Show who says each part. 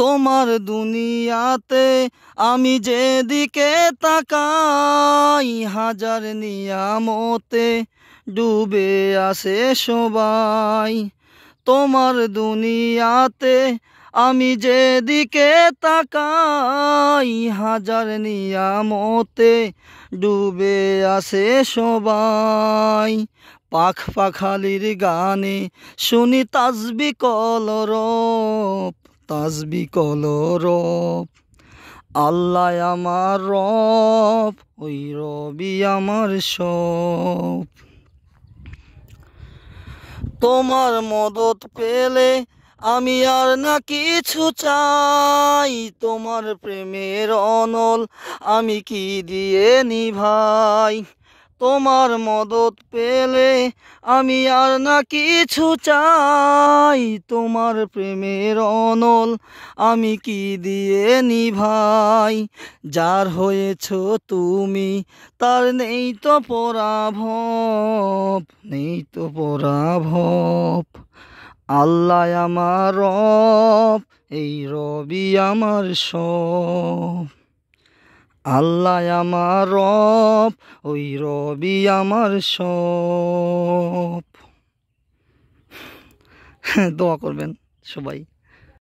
Speaker 1: তোমার দুনিয়াতে আমি যেদিকে তাকাই হাজার নিয়ামতে ডুবে আসে সবাই তোমার দুনিয়াতে আমি যেদিকে তাকাই হাজার নিয়ামতে ডুবে আসে সবাই পাখ পাখালির গানে শুনি তাজবি কলরব তাজবি রব আল্লাহ আমার রব ওই রবি আমার সব তোমার মদত পেলে আমি আর না কিছু চাই তোমার প্রেমের অনল আমি কি দিয়ে নি ভাই তোমার মদত পেলে আমি আর না কিছু চাই তোমার প্রেমের অনল আমি কি দিয়ে নিভাই যার হয়েছ তুমি তার নেই তো পরাভব নেই তো পরাভব আল্লাহ আমার রব এই রবি আমার সব আল্লাহ আমার রব ওই রবি আমার সব হ্যাঁ, দোয়া করবেন সবাই